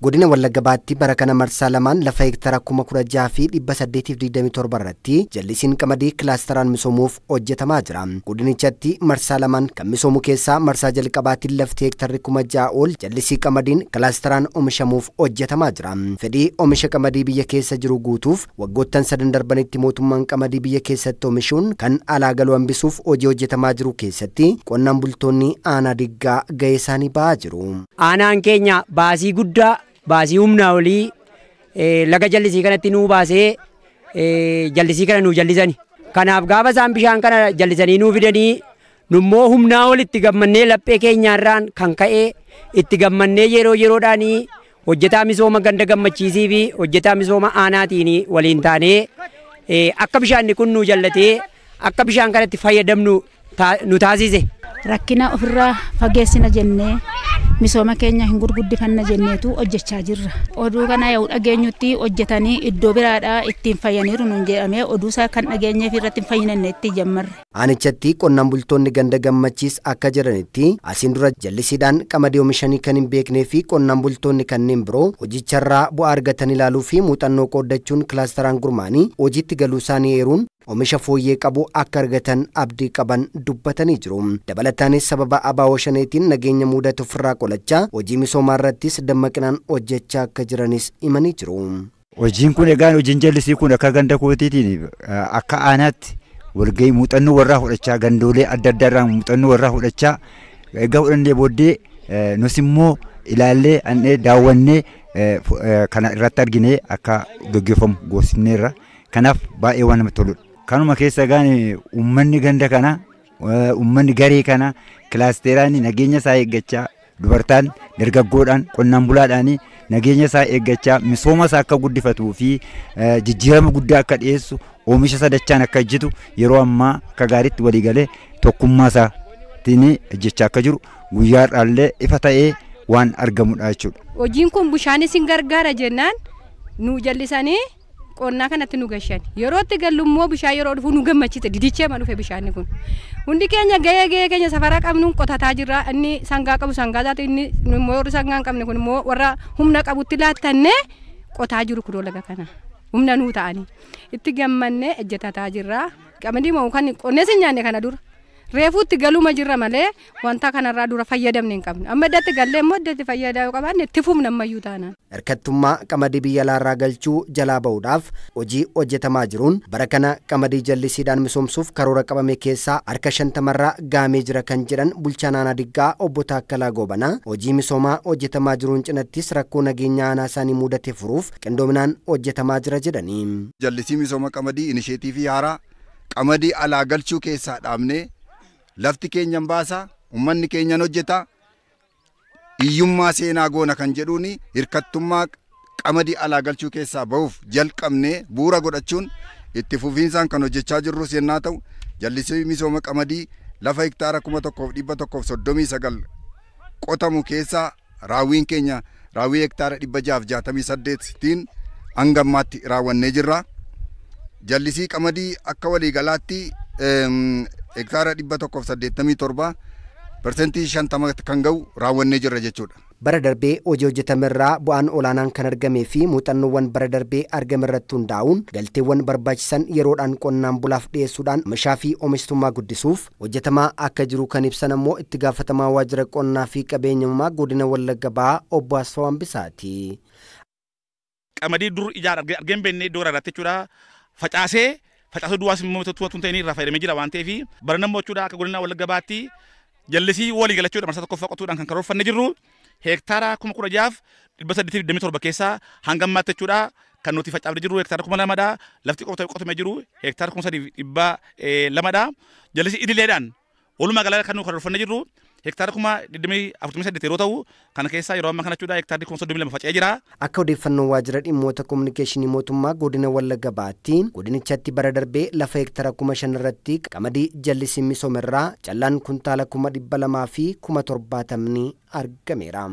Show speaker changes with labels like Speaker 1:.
Speaker 1: godina wallagga baattii bara kana marsaa lamaan lafa heektara kuma kudha fi dhibba digdamii torba irratti jallisiin qamadii kilaastaraan misoomuuf hojjetamaa jira godinichatti marsaa lamaan kan misoomu keessaa marsaa jalqabaatiin lafti heektarri kuma jaha ool jallisii qamadiin kilaastaraan oomishamuuf hojjetamaa jira fedhii oomisha qamadii biyya keessa jiru guutuuf waggoottan sadan darbanitti mootummaan qamadii biyya keessatti oomishuun kan alaa galu hambisuuf hojii hojjetamaa jiru keessatti qonnaan bultoonni aanaa diggaa baasii humnaa olii laga jallisii kanatti nuu baasee jallisii kana nuu jallisani. Kanaaf gaafa isaan bishaan kana jallisanii nuu fidanii nummoo humnaa ol itti gammannee laphee keenyaarraan kan ka'ee itti gammannee yeroo yeroodhaan hojjetaa misooma ganda gammachiisii fi hojjetaa misooma aanaatiin waliin taanee akka bishaanni kun nuu jallatee akka bishaan kanatti fayyadamnu nu taasise.
Speaker 2: rakkina ofirraa fageessina jennee misooma keenya hin gurguddifanna jenneetu hojjechaa jirra. Oduu kana yoo dhageenyutti hojjetanii iddoo biraadhaa ittiin fayyaniiru nuun jedhamee oduu isaa kan dhageenyeef irratti hin itti jammarre.
Speaker 1: Aanichatti qonnaan bultoonni ganda gammachiis akka jiranitti asiin dura jallisiidhaan qamadii oomishanii kan hin beeknee fi qonnaan bultoonni kanneen biroo hojicharraa bu'aa argatan ilaaluu fi muuxannoo qoodachuun kilaasteraan gurmaanii hojiitti galuu eeruun oomisha fooyyee qabu akka argatan abdii qaban dubbatanii jiru. Dabalataanis sababa abaawoo shaneetiin nageenya mudatu ofirraa qolachaa
Speaker 3: hojii misoomaa irrattis dammaqinaan hojjechaa akka jiranis himanii jiru. Hojiin kun egaa hojiin jallisii kun akka ganda kootiitiin akka aanaatti walgahii muuxannoo warraa fudhachaa gandoolee adda addaarraa muuxannoo warraa fudhachaa egaa fudhannee booddee nus immoo ilaallee annee daawwannee kana irratti arginee akka gaggeeffamu goosifneerra. Kanaaf baay'ee waan toludha. Kanuma keessa ga'an uummanni ganda kana uummanni eh, garee kana kilaasteraan nageenya isaa eeggachaa dubartaan dargaggoodhaan qonnaan bulaadhaan nageenya isaa eeggachaa misooma isaa akka guddifatuu fi eh, jijjiirama guddaa akka dhiyeessu oomisha sadachaan akka hojjetu yeroo ammaa akka gaariitti waliigalee tokkummaa isaatiin hojjechaa akka jiru guyyaadhaallee ifa ta'ee waan argamudha jechuudha.
Speaker 2: Hojiin kun bishaan isin gargaara jennaan nu jallisanii qonnaa kanatti nu gashan yerootti gallu immoo bishaan yeroo dhufu nu gammachiisa didicheema dhufe bishaanni kun hundi keenya gahee gahee keenya safaraa qabnu qotataa jirra inni sangaa qabu sangaa taatu inni immoo warri sangaa qabne kun immoo warra humna qabutti laattannee qotaa jiru kudoo laga kana humna nuu ta'anii itti gammannee ejjetataa jirra qamadii moo kan qonnee si nyaanne kana dura. reefuutti galuma jirra malee wanta kanarraa dura fayyadamne hin qabne amma iddatti galle immoo iddatti fayyadamuu qabaanne itti fufna ammayyuu
Speaker 1: Hirkattummaa qamadii biyya laarraa galchuu jalaa bahuudhaaf hojii hojjetamaa jiruun bara kana qamadii jallisiidhaan misoomsuuf karoora qabame keessaa harka shantamarraa gaamee jira kan jedhan bulchaan aanaa diggaa obbo Taakkalaa Goobanaa hojii misoomaa hojjetamaa jiruun cinattis rakkoo nageenya aanaa isaanii muudate furuuf qindoominaan hojjetamaa
Speaker 4: jira jedhanii. Jallisii misooma qamadii haaraa qamadii alaa galchuu keessaa lafti keenyan baasaa, ummanni keenyan hojjetaa, iyyummaa seenaa goona kan jedhuun hirkattummaa qamadii alaa galchuu keessaa ba'uuf jalqabnee bu'uura godhachuun itti fufiinsaan kan hojjechaa jirrus yennaa ta'u jallisii misooma qamadii lafa hektaara kuma tokkoof dhibba tokkoof soddomii sagal qotamu keessaa raawwiin keenya raawwii hektaara dhibba jaaf jaatamii saddeetiin hangammaatti raawwannee jirra. Jallisii qamadii akka waliigalaatti hektaara dhibba tokkoof saddeettamii torba parsentii shantama kan ga'u raawwannee jirra jechuudha.
Speaker 1: Bara darbee hojii irraa bu'aan olaanaan kan argamee fi muuxannoowwan bara darbee argame irratti hundaa'uun galteewwan barbaachisan yeroodhaan qonnaan bulaaf dhiyeessuudhaan mishaa fi oomishtummaa guddisuuf hojjetamaa akka jiru kan ibsan ammoo itti gaafatamaa waajjira qonnaa fi qabeenyummaa godina Wallagga Bahaa obbo Asfaa Bisaati.
Speaker 5: Qamadii dur ijaar argee hin iddoo irratti jechuudha facaasee. facaasu duwwaas immoo tokko tun ta'anii irraa fayyadamee jira waan ta'eef barannammoo jechuudha akka godina wal gabaatti jallisii walii galachuudha marsaa tokkoffaa qotuudhaan kan karoorfanne jirru heektaara kuma kudha jaaf dhibba saddeetiif damee torba keessaa hanga ammaatti jechuudha kan nuti facaafne jirru heektaara kuma lamadha lafti qotamee jiru heektaara kuma sadiif dhibba lamadha jallisii idileedhaan walumaa galaa kan nu karoorfanne jirru hektaara kuma 24 yeroo ta'u kana keessaa yeroo ammaa kana jechuudha hektaarri kuma 32 faca'ee jira.
Speaker 1: Akka odeeffannoo waajjira dhimmoota kominikeeshinii mootummaa godina Wallagga Baattiin godinichatti bara darbee lafa hektaara kuma 5 irratti qamadii jallisiin misoomerraa callaan kuntaala kuma lamaa fi kuma 70 argameera.